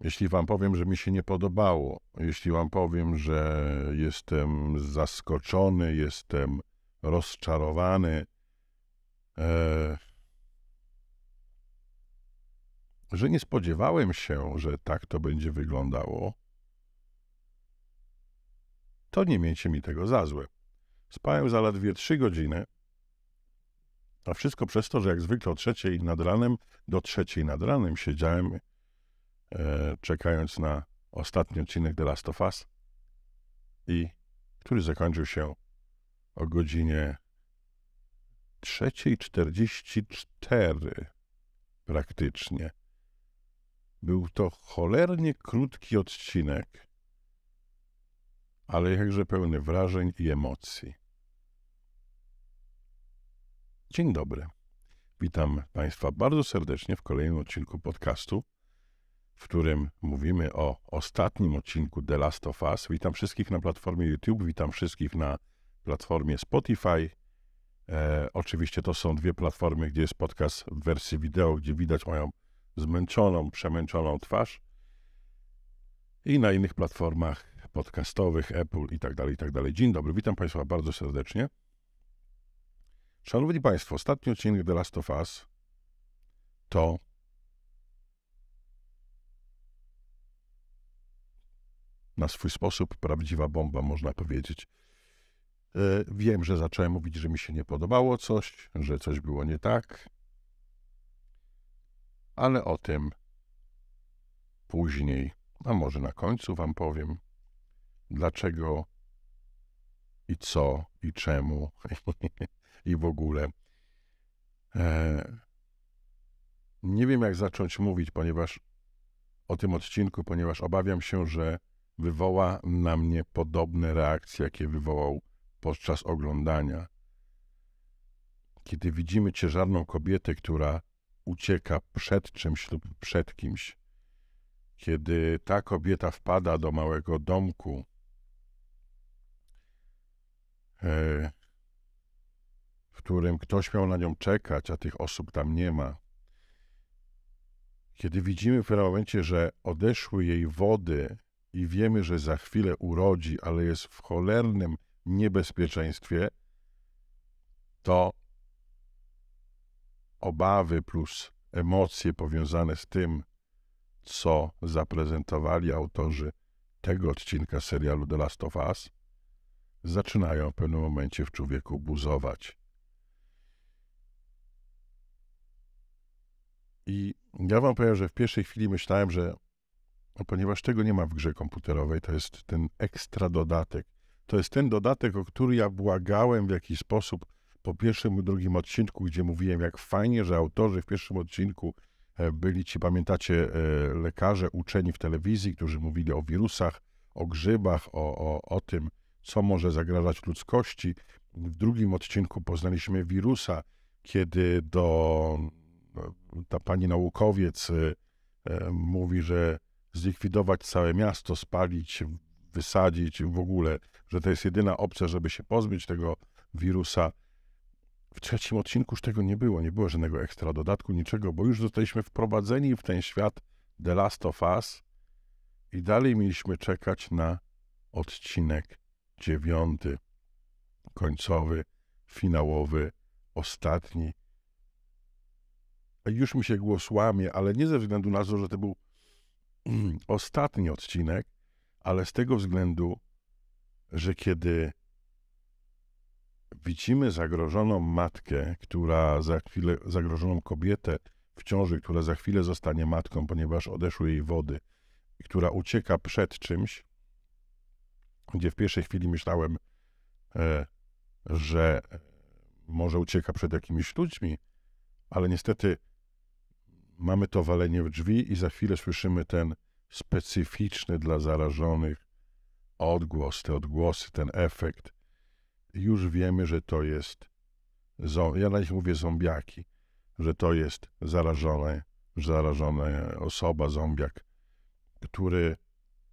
Jeśli wam powiem, że mi się nie podobało, jeśli wam powiem, że jestem zaskoczony, jestem rozczarowany, e, że nie spodziewałem się, że tak to będzie wyglądało, to nie miejcie mi tego za złe. Spałem zaledwie trzy godziny, a wszystko przez to, że jak zwykle o trzeciej nad ranem do trzeciej nad ranem siedziałem E, czekając na ostatni odcinek The Last of Us i który zakończył się o godzinie 3.44 praktycznie. Był to cholernie krótki odcinek, ale jakże pełny wrażeń i emocji. Dzień dobry. Witam Państwa bardzo serdecznie w kolejnym odcinku podcastu w którym mówimy o ostatnim odcinku The Last of Us. Witam wszystkich na platformie YouTube, witam wszystkich na platformie Spotify. E, oczywiście to są dwie platformy, gdzie jest podcast w wersji wideo, gdzie widać moją zmęczoną, przemęczoną twarz. I na innych platformach podcastowych, Apple i tak dalej, i tak dalej. Dzień dobry, witam Państwa bardzo serdecznie. Szanowni Państwo, ostatni odcinek The Last of Us to na swój sposób prawdziwa bomba, można powiedzieć. E, wiem, że zacząłem mówić, że mi się nie podobało coś, że coś było nie tak, ale o tym później, a może na końcu Wam powiem, dlaczego i co i czemu i w ogóle. E, nie wiem, jak zacząć mówić, ponieważ o tym odcinku, ponieważ obawiam się, że wywoła na mnie podobne reakcje, jakie wywołał podczas oglądania. Kiedy widzimy ciężarną kobietę, która ucieka przed czymś lub przed kimś, kiedy ta kobieta wpada do małego domku, e, w którym ktoś miał na nią czekać, a tych osób tam nie ma. Kiedy widzimy w pewnym momencie, że odeszły jej wody i wiemy, że za chwilę urodzi, ale jest w cholernym niebezpieczeństwie, to obawy plus emocje powiązane z tym, co zaprezentowali autorzy tego odcinka serialu The Last of Us, zaczynają w pewnym momencie w człowieku buzować. I ja wam powiem, że w pierwszej chwili myślałem, że a no, ponieważ tego nie ma w grze komputerowej, to jest ten ekstra dodatek. To jest ten dodatek, o który ja błagałem w jakiś sposób po pierwszym i drugim odcinku, gdzie mówiłem, jak fajnie, że autorzy w pierwszym odcinku e, byli ci, pamiętacie, e, lekarze uczeni w telewizji, którzy mówili o wirusach, o grzybach, o, o, o tym, co może zagrażać ludzkości. W drugim odcinku poznaliśmy wirusa, kiedy do e, ta pani naukowiec mówi, że zlikwidować całe miasto, spalić, wysadzić w ogóle, że to jest jedyna opcja, żeby się pozbyć tego wirusa. W trzecim odcinku już tego nie było, nie było żadnego ekstra dodatku, niczego, bo już zostaliśmy wprowadzeni w ten świat The Last of Us i dalej mieliśmy czekać na odcinek dziewiąty, końcowy, finałowy, ostatni. Już mi się głos łamie, ale nie ze względu na to, że to był Mm, ostatni odcinek, ale z tego względu, że kiedy widzimy zagrożoną matkę, która za chwilę, zagrożoną kobietę w ciąży, która za chwilę zostanie matką, ponieważ odeszły jej wody, która ucieka przed czymś, gdzie w pierwszej chwili myślałem, e, że może ucieka przed jakimiś ludźmi, ale niestety mamy to walenie w drzwi i za chwilę słyszymy ten specyficzny dla zarażonych odgłos, te odgłosy, ten efekt. Już wiemy, że to jest, ja na nich mówię zombiaki, że to jest zarażone, zarażona osoba, zombiak, który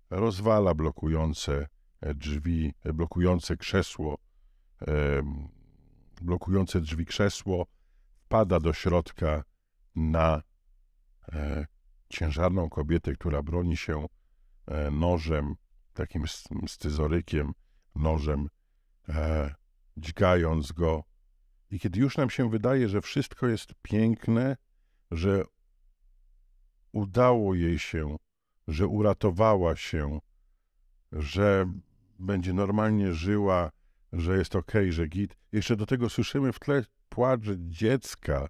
rozwala blokujące drzwi, blokujące krzesło, blokujące drzwi krzesło, wpada do środka na E, ciężarną kobietę, która broni się e, nożem, takim scyzorykiem, nożem, e, dźgając go. I kiedy już nam się wydaje, że wszystko jest piękne, że udało jej się, że uratowała się, że będzie normalnie żyła, że jest okej, okay, że git. Jeszcze do tego słyszymy w tle płacz dziecka,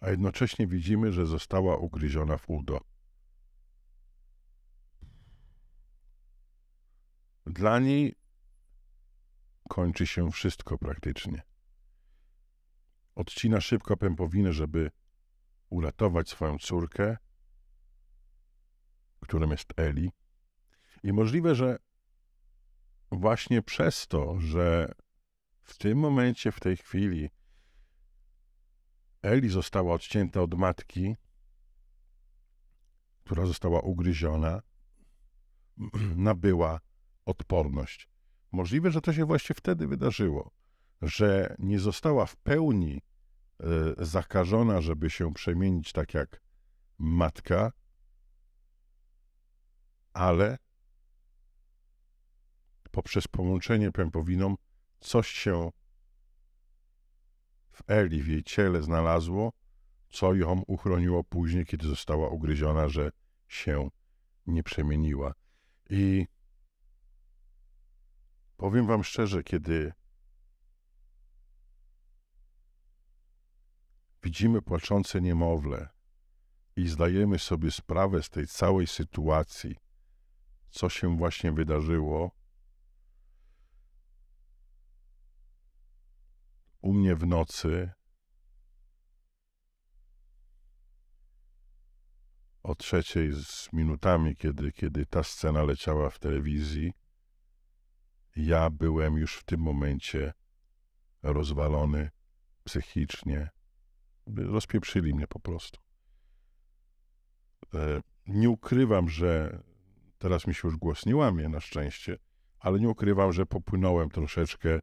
a jednocześnie widzimy, że została ugryziona w udo. Dla niej kończy się wszystko praktycznie. Odcina szybko pępowinę, żeby uratować swoją córkę, którą jest Eli. I możliwe, że właśnie przez to, że w tym momencie, w tej chwili Eli została odcięta od matki, która została ugryziona, nabyła odporność. Możliwe, że to się właśnie wtedy wydarzyło, że nie została w pełni e, zakażona, żeby się przemienić tak jak matka, ale poprzez połączenie pępowiną coś się w Eli, w jej ciele znalazło, co ją uchroniło później, kiedy została ugryziona, że się nie przemieniła. I powiem Wam szczerze, kiedy widzimy płaczące niemowlę i zdajemy sobie sprawę z tej całej sytuacji, co się właśnie wydarzyło, u mnie w nocy o trzeciej z minutami, kiedy, kiedy ta scena leciała w telewizji, ja byłem już w tym momencie rozwalony psychicznie. Rozpieprzyli mnie po prostu. E, nie ukrywam, że teraz mi się już głos nie łamie na szczęście, ale nie ukrywam, że popłynąłem troszeczkę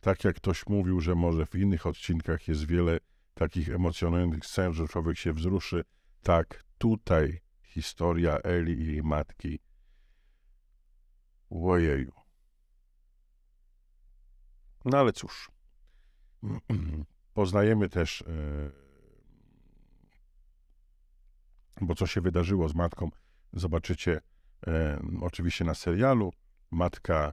tak jak ktoś mówił, że może w innych odcinkach jest wiele takich emocjonujących scen, że człowiek się wzruszy, tak tutaj historia Eli i jej matki. Łojeju. No ale cóż. Poznajemy też, e, bo co się wydarzyło z matką, zobaczycie e, oczywiście na serialu. Matka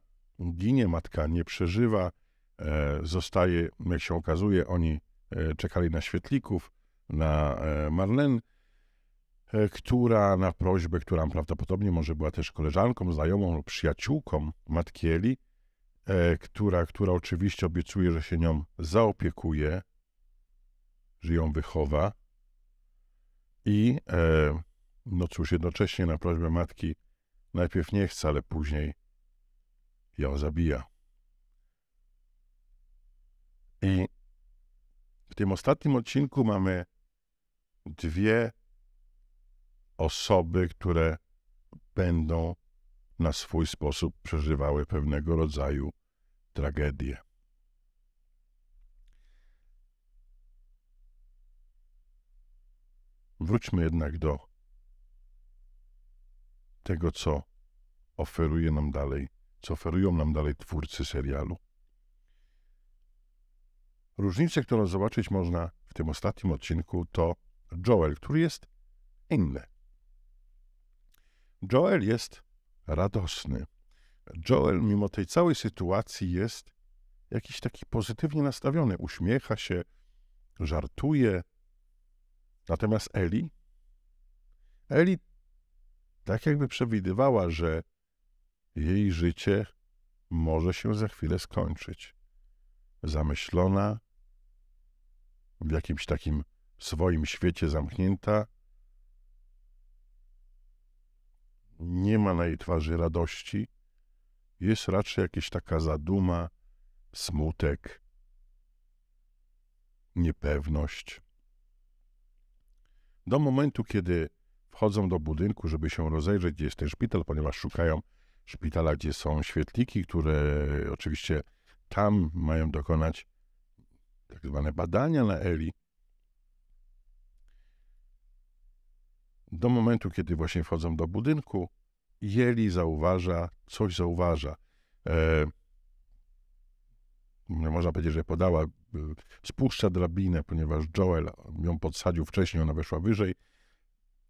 ginie, matka nie przeżywa. E, zostaje, jak się okazuje, oni e, czekali na świetlików, na e, Marlen, która na prośbę, która prawdopodobnie może była też koleżanką, znajomą lub przyjaciółką Matkieli, która, która oczywiście obiecuje, że się nią zaopiekuje, że ją wychowa. I no cóż, jednocześnie na prośbę matki najpierw nie chce, ale później ją zabija. I w tym ostatnim odcinku mamy dwie osoby, które będą na swój sposób przeżywały pewnego rodzaju tragedię. Wróćmy jednak do tego, co oferuje nam dalej, co oferują nam dalej twórcy serialu. Różnicę, którą zobaczyć można w tym ostatnim odcinku, to Joel, który jest inny. Joel jest radosny. Joel, mimo tej całej sytuacji, jest jakiś taki pozytywnie nastawiony. Uśmiecha się, żartuje. Natomiast Eli, Eli tak jakby przewidywała, że jej życie może się za chwilę skończyć. Zamyślona, w jakimś takim swoim świecie zamknięta. Nie ma na jej twarzy radości. Jest raczej jakaś taka zaduma, smutek, niepewność. Do momentu, kiedy wchodzą do budynku, żeby się rozejrzeć, gdzie jest ten szpital, ponieważ szukają szpitala, gdzie są świetliki, które oczywiście tam mają dokonać tak zwane badania na Eli, do momentu, kiedy właśnie wchodzą do budynku, Eli zauważa, coś zauważa. E, no, można powiedzieć, że podała, e, spuszcza drabinę, ponieważ Joel ją podsadził wcześniej, ona weszła wyżej.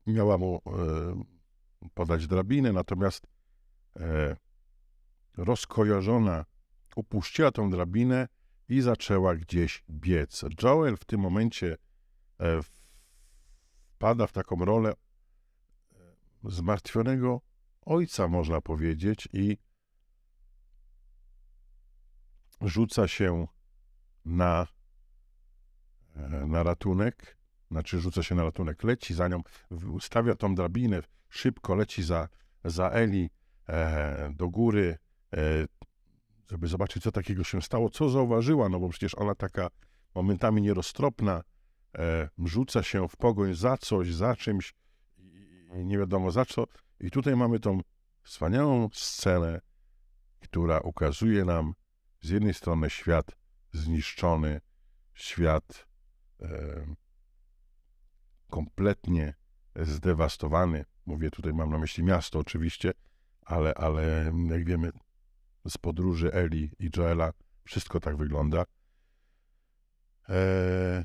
Miała mu e, podać drabinę, natomiast e, rozkojarzona upuściła tą drabinę i zaczęła gdzieś biec. Joel w tym momencie e, wpada w taką rolę e, zmartwionego ojca, można powiedzieć, i rzuca się na, e, na ratunek, znaczy rzuca się na ratunek, leci za nią, stawia tą drabinę, szybko leci za, za Eli e, do góry, e, żeby zobaczyć, co takiego się stało, co zauważyła, no bo przecież ona taka momentami nieroztropna, e, rzuca się w pogoń za coś, za czymś, i nie wiadomo za co. I tutaj mamy tą wspaniałą scenę, która ukazuje nam z jednej strony świat zniszczony, świat e, kompletnie zdewastowany. Mówię tutaj, mam na myśli miasto oczywiście, ale, ale jak wiemy, z podróży Eli i Joela. Wszystko tak wygląda. Eee,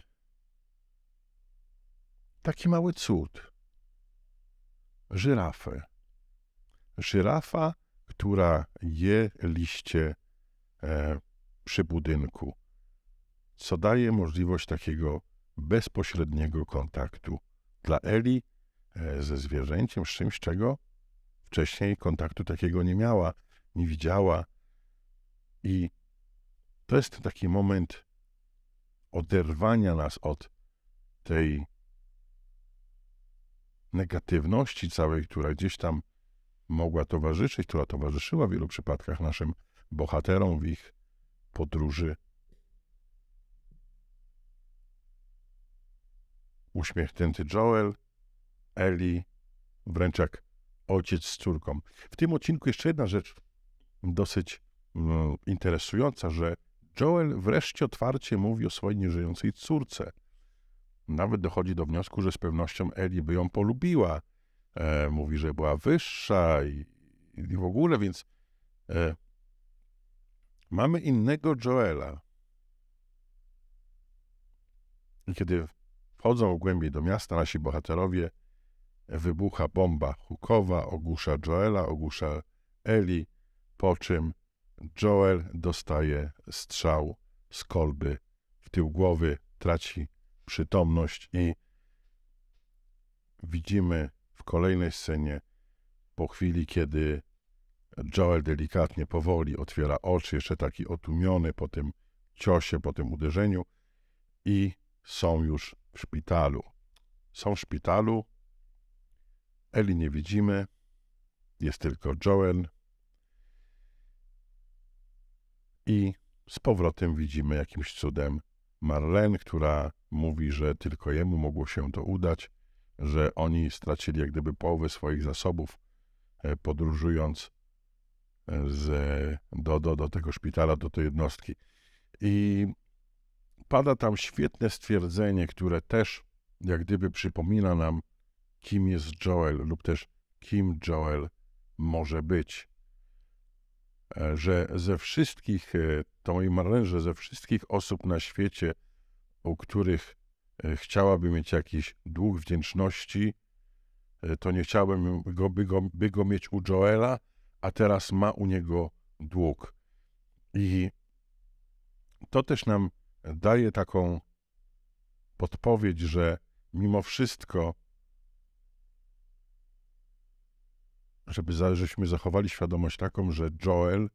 taki mały cud. Żyrafę. Żyrafa, która je liście e, przy budynku, co daje możliwość takiego bezpośredniego kontaktu dla Eli e, ze zwierzęciem, z czymś, czego wcześniej kontaktu takiego nie miała, nie widziała, i to jest taki moment oderwania nas od tej negatywności całej, która gdzieś tam mogła towarzyszyć, która towarzyszyła w wielu przypadkach naszym bohaterom w ich podróży. Uśmiechnięty Joel, Eli, wręcz jak ojciec z córką. W tym odcinku jeszcze jedna rzecz dosyć interesująca, że Joel wreszcie otwarcie mówi o swojej nieżyjącej córce. Nawet dochodzi do wniosku, że z pewnością Eli by ją polubiła. E, mówi, że była wyższa i, i w ogóle, więc e, mamy innego Joela. I kiedy wchodzą głębiej do miasta nasi bohaterowie, e, wybucha bomba hukowa, ogłusza Joela, ogłusza Eli, po czym Joel dostaje strzał z kolby w tył głowy, traci przytomność i widzimy w kolejnej scenie, po chwili, kiedy Joel delikatnie, powoli otwiera oczy, jeszcze taki otumiony po tym ciosie, po tym uderzeniu i są już w szpitalu. Są w szpitalu, Eli nie widzimy, jest tylko Joel, i z powrotem widzimy jakimś cudem Marlene, która mówi, że tylko jemu mogło się to udać, że oni stracili jak gdyby połowę swoich zasobów e, podróżując e, z, do, do, do tego szpitala, do tej jednostki. I pada tam świetne stwierdzenie, które też jak gdyby przypomina nam, kim jest Joel lub też kim Joel może być. E, że ze wszystkich, e, to i marlenże, ze wszystkich osób na świecie, u których e, chciałaby mieć jakiś dług wdzięczności, to nie chciałabym go, by go, by go mieć u Joela, a teraz ma u niego dług. I to też nam daje taką podpowiedź, że mimo wszystko żeby żeśmy zachowali świadomość taką, że Joel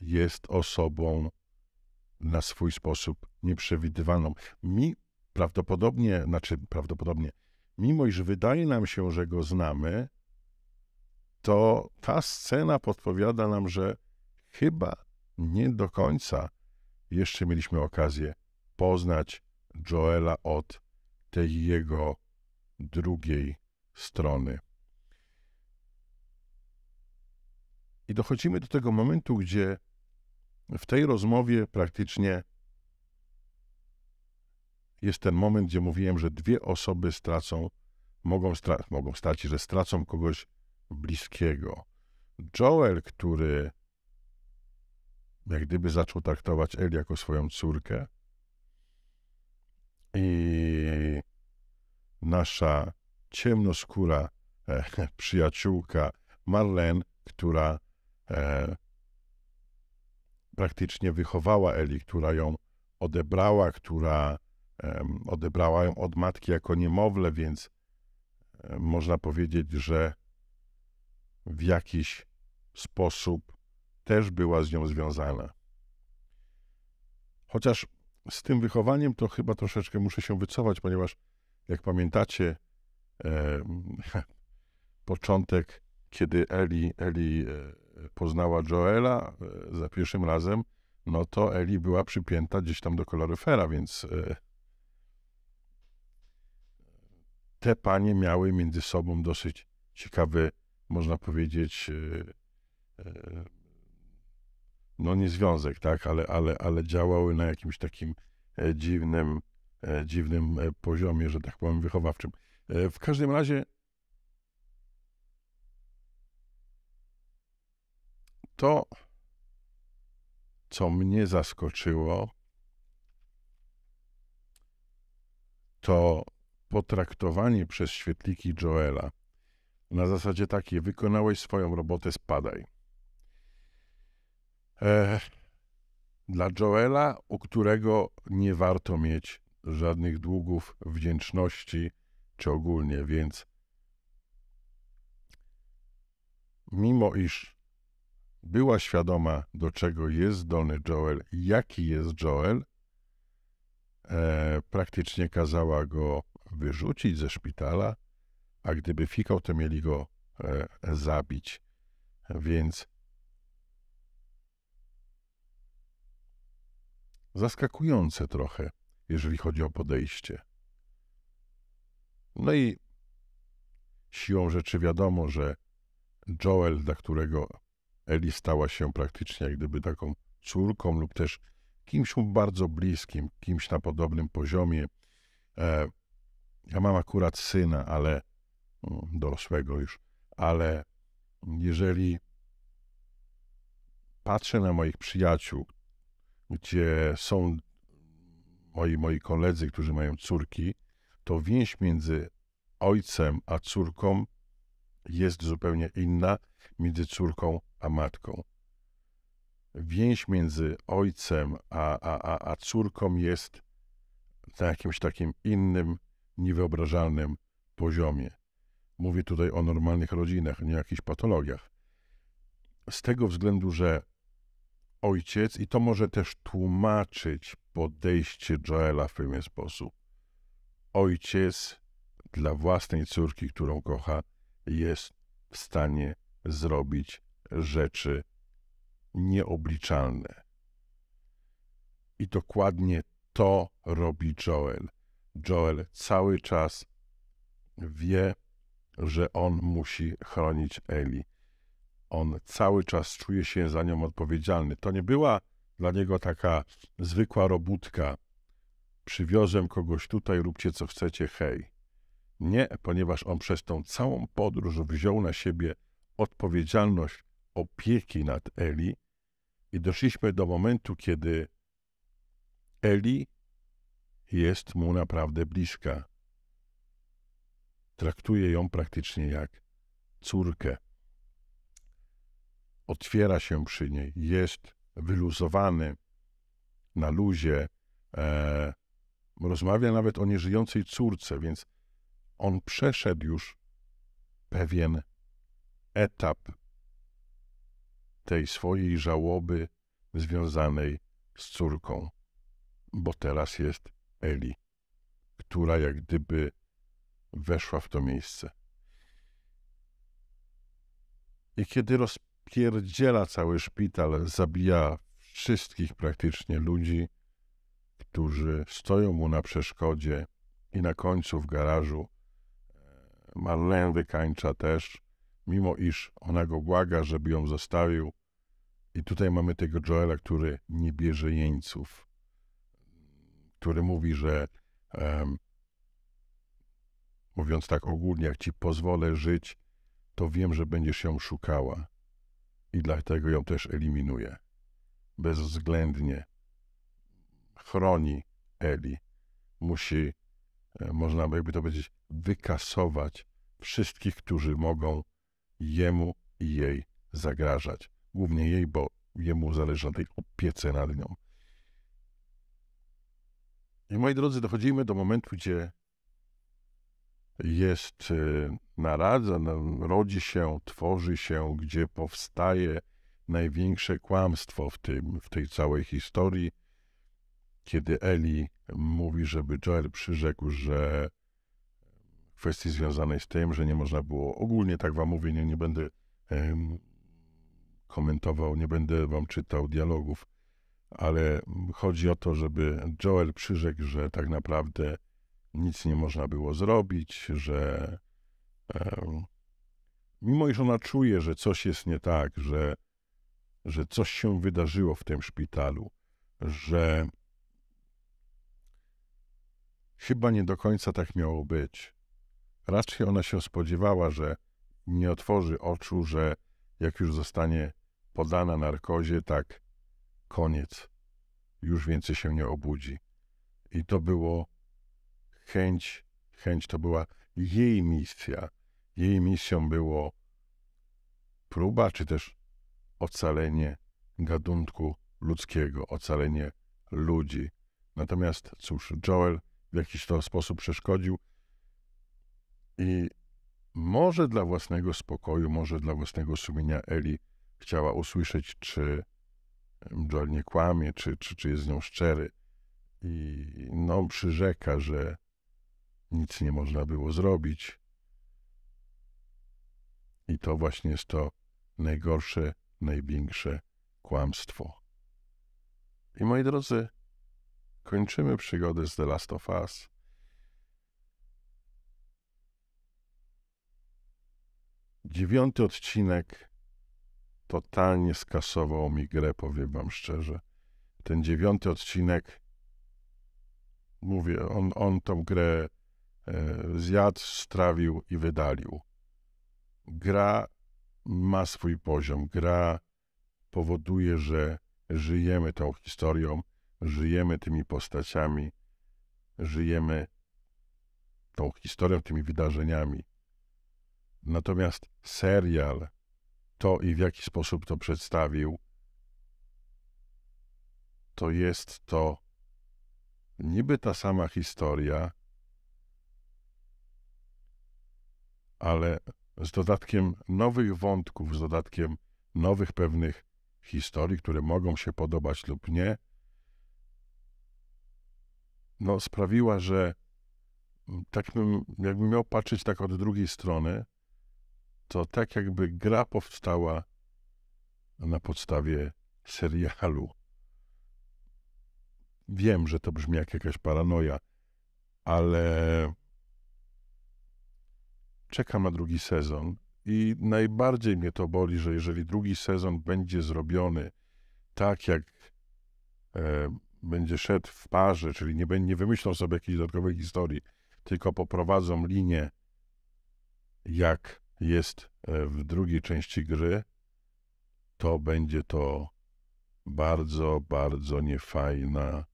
jest osobą na swój sposób nieprzewidywalną. Mi prawdopodobnie, znaczy prawdopodobnie, mimo iż wydaje nam się, że go znamy, to ta scena podpowiada nam, że chyba nie do końca jeszcze mieliśmy okazję poznać Joela od tej jego drugiej strony. I dochodzimy do tego momentu, gdzie w tej rozmowie praktycznie jest ten moment, gdzie mówiłem, że dwie osoby stracą, mogą, stra mogą stracić, że stracą kogoś bliskiego. Joel, który jak gdyby zaczął traktować El jako swoją córkę, i nasza ciemnoskóra e, przyjaciółka Marlene, która e, praktycznie wychowała Eli, która ją odebrała, która e, odebrała ją od matki jako niemowlę, więc e, można powiedzieć, że w jakiś sposób też była z nią związana. Chociaż z tym wychowaniem to chyba troszeczkę muszę się wycofać, ponieważ jak pamiętacie, e, początek, kiedy Eli, Eli e, poznała Joela e, za pierwszym razem, no to Eli była przypięta gdzieś tam do koloryfera, więc e, te panie miały między sobą dosyć ciekawy, można powiedzieć, e, no nie związek, tak, ale, ale, ale działały na jakimś takim dziwnym, dziwnym poziomie, że tak powiem, wychowawczym. W każdym razie to, co mnie zaskoczyło, to potraktowanie przez świetliki Joela na zasadzie takiej: wykonałeś swoją robotę, spadaj. dla Joela, u którego nie warto mieć żadnych długów, wdzięczności czy ogólnie, więc mimo iż była świadoma, do czego jest zdolny Joel, jaki jest Joel, e, praktycznie kazała go wyrzucić ze szpitala, a gdyby fikał, to mieli go e, zabić. Więc zaskakujące trochę, jeżeli chodzi o podejście. No i siłą rzeczy wiadomo, że Joel, dla którego Eli stała się praktycznie jak gdyby taką córką lub też kimś mu bardzo bliskim, kimś na podobnym poziomie. E, ja mam akurat syna, ale dorosłego już, ale jeżeli patrzę na moich przyjaciół, gdzie są moi, moi koledzy, którzy mają córki, to więź między ojcem a córką jest zupełnie inna między córką a matką. Więź między ojcem a, a, a, a córką jest na jakimś takim innym, niewyobrażalnym poziomie. Mówię tutaj o normalnych rodzinach, nie o jakichś patologiach. Z tego względu, że ojciec, i to może też tłumaczyć podejście Joela w pewien sposób, ojciec dla własnej córki, którą kocha, jest w stanie zrobić rzeczy nieobliczalne. I dokładnie to robi Joel. Joel cały czas wie, że on musi chronić Eli. On cały czas czuje się za nią odpowiedzialny. To nie była dla niego taka zwykła robótka. Przywiozłem kogoś tutaj, róbcie co chcecie, hej. Nie, ponieważ on przez tą całą podróż wziął na siebie odpowiedzialność opieki nad Eli i doszliśmy do momentu, kiedy Eli jest mu naprawdę bliska. Traktuje ją praktycznie jak córkę. Otwiera się przy niej, jest wyluzowany na luzie. E, rozmawia nawet o nieżyjącej córce, więc on przeszedł już pewien etap tej swojej żałoby związanej z córką, bo teraz jest Eli, która jak gdyby weszła w to miejsce. I kiedy rozpierdziela cały szpital, zabija wszystkich praktycznie ludzi, którzy stoją mu na przeszkodzie i na końcu w garażu e, Marlene wykańcza też mimo iż ona go błaga, żeby ją zostawił. I tutaj mamy tego Joela, który nie bierze jeńców, który mówi, że um, mówiąc tak ogólnie, jak ci pozwolę żyć, to wiem, że będziesz ją szukała i dlatego ją też eliminuje. Bezwzględnie chroni Eli. Musi, e, można by to powiedzieć, wykasować wszystkich, którzy mogą jemu i jej zagrażać. Głównie jej, bo jemu zależy na tej opiece nad nią. I moi drodzy, dochodzimy do momentu, gdzie jest y, naradza, rodzi się, tworzy się, gdzie powstaje największe kłamstwo w, tym, w tej całej historii, kiedy Eli mówi, żeby Joel przyrzekł, że kwestii związanej z tym, że nie można było, ogólnie tak wam mówię, nie, nie będę em, komentował, nie będę wam czytał dialogów, ale chodzi o to, żeby Joel przyrzekł, że tak naprawdę nic nie można było zrobić, że em, mimo iż ona czuje, że coś jest nie tak, że, że coś się wydarzyło w tym szpitalu, że chyba nie do końca tak miało być, Raczej ona się spodziewała, że nie otworzy oczu, że jak już zostanie podana narkozie, tak koniec. Już więcej się nie obudzi. I to było chęć, chęć to była jej misja. Jej misją było próba, czy też ocalenie gatunku ludzkiego, ocalenie ludzi. Natomiast cóż, Joel w jakiś to sposób przeszkodził, i może dla własnego spokoju, może dla własnego sumienia Eli chciała usłyszeć, czy Joel nie kłamie, czy, czy, czy jest z nią szczery. I no, przyrzeka, że nic nie można było zrobić. I to właśnie jest to najgorsze, największe kłamstwo. I moi drodzy, kończymy przygodę z The Last of Us Dziewiąty odcinek totalnie skasował mi grę, powiem wam szczerze. Ten dziewiąty odcinek, mówię, on, on tą grę e, zjadł, strawił i wydalił. Gra ma swój poziom. Gra powoduje, że żyjemy tą historią, żyjemy tymi postaciami, żyjemy tą historią, tymi wydarzeniami. Natomiast serial, to i w jaki sposób to przedstawił, to jest to niby ta sama historia, ale z dodatkiem nowych wątków, z dodatkiem nowych pewnych historii, które mogą się podobać lub nie, no sprawiła, że tak bym, jakbym miał patrzeć tak od drugiej strony, to tak jakby gra powstała na podstawie serialu. Wiem, że to brzmi jak jakaś paranoja, ale czekam na drugi sezon i najbardziej mnie to boli, że jeżeli drugi sezon będzie zrobiony tak, jak e, będzie szedł w parze, czyli nie, nie wymyślą sobie jakiejś dodatkowej historii, tylko poprowadzą linię jak jest e, w drugiej części gry, to będzie to bardzo, bardzo niefajna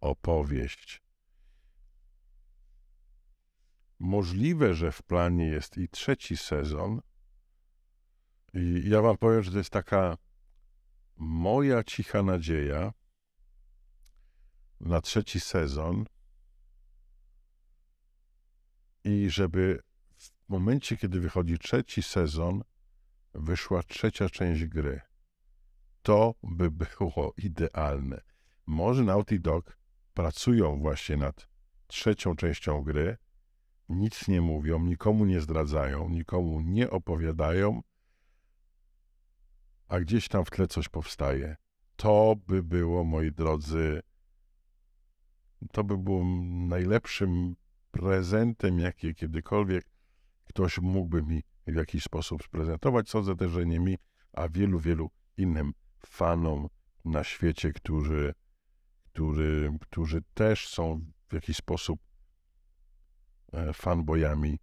opowieść. Możliwe, że w planie jest i trzeci sezon. I ja wam powiem, że to jest taka moja cicha nadzieja na trzeci sezon i żeby momencie, kiedy wychodzi trzeci sezon, wyszła trzecia część gry. To by było idealne. Może Naughty Dog pracują właśnie nad trzecią częścią gry, nic nie mówią, nikomu nie zdradzają, nikomu nie opowiadają, a gdzieś tam w tle coś powstaje. To by było, moi drodzy, to by było najlepszym prezentem, jaki kiedykolwiek ktoś mógłby mi w jakiś sposób sprezentować. Sądzę też, że nie mi, a wielu, wielu innym fanom na świecie, którzy, którzy, którzy też są w jakiś sposób e, fanbojami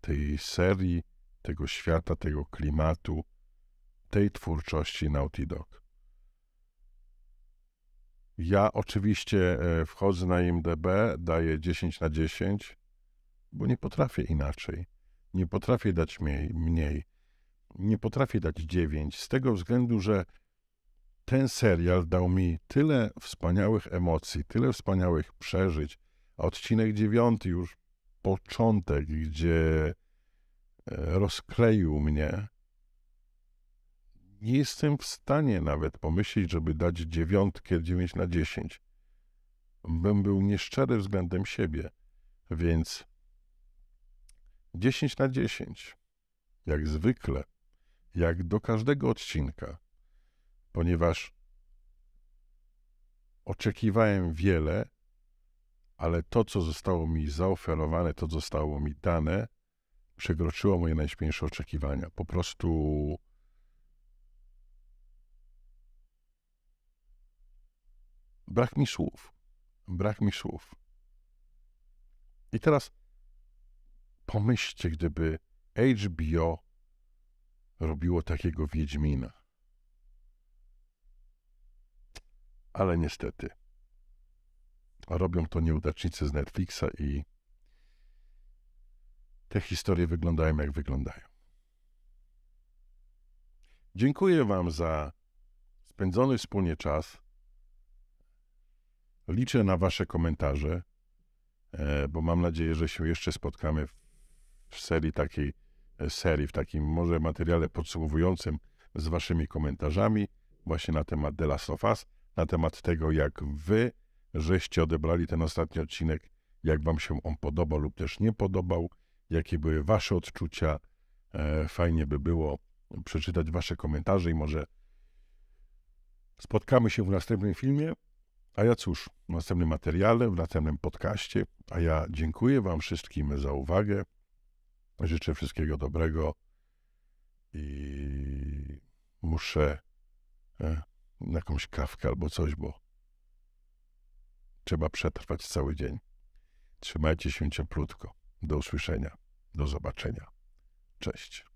tej serii, tego świata, tego klimatu, tej twórczości Naughty Dog. Ja oczywiście e, wchodzę na IMDB, daję 10 na 10, bo nie potrafię inaczej nie potrafię dać mniej, mniej. Nie potrafię dać dziewięć, z tego względu, że ten serial dał mi tyle wspaniałych emocji, tyle wspaniałych przeżyć. A odcinek dziewiąty, już początek, gdzie e, rozkleił mnie, nie jestem w stanie nawet pomyśleć, żeby dać dziewiątkę dziewięć na dziesięć. Bym był nieszczery względem siebie, więc 10 na 10. Jak zwykle, jak do każdego odcinka, ponieważ oczekiwałem wiele, ale to, co zostało mi zaoferowane, to, co zostało mi dane, przekroczyło moje najśmielsze oczekiwania. Po prostu brak mi słów. Brak mi słów. I teraz Pomyślcie, gdyby HBO robiło takiego Wiedźmina. Ale niestety. Robią to nieudacznicy z Netflixa i te historie wyglądają jak wyglądają. Dziękuję Wam za spędzony wspólnie czas. Liczę na Wasze komentarze, e, bo mam nadzieję, że się jeszcze spotkamy w w serii takiej, e, serii, w takim może materiale podsumowującym z waszymi komentarzami właśnie na temat The Last of Us, na temat tego, jak wy żeście odebrali ten ostatni odcinek, jak wam się on podobał lub też nie podobał, jakie były wasze odczucia. E, fajnie by było przeczytać wasze komentarze i może spotkamy się w następnym filmie. A ja cóż, w następnym materiale, w następnym podcaście. A ja dziękuję Wam wszystkim za uwagę. Życzę wszystkiego dobrego i muszę e, jakąś kawkę albo coś, bo trzeba przetrwać cały dzień. Trzymajcie się cieplutko. Do usłyszenia. Do zobaczenia. Cześć.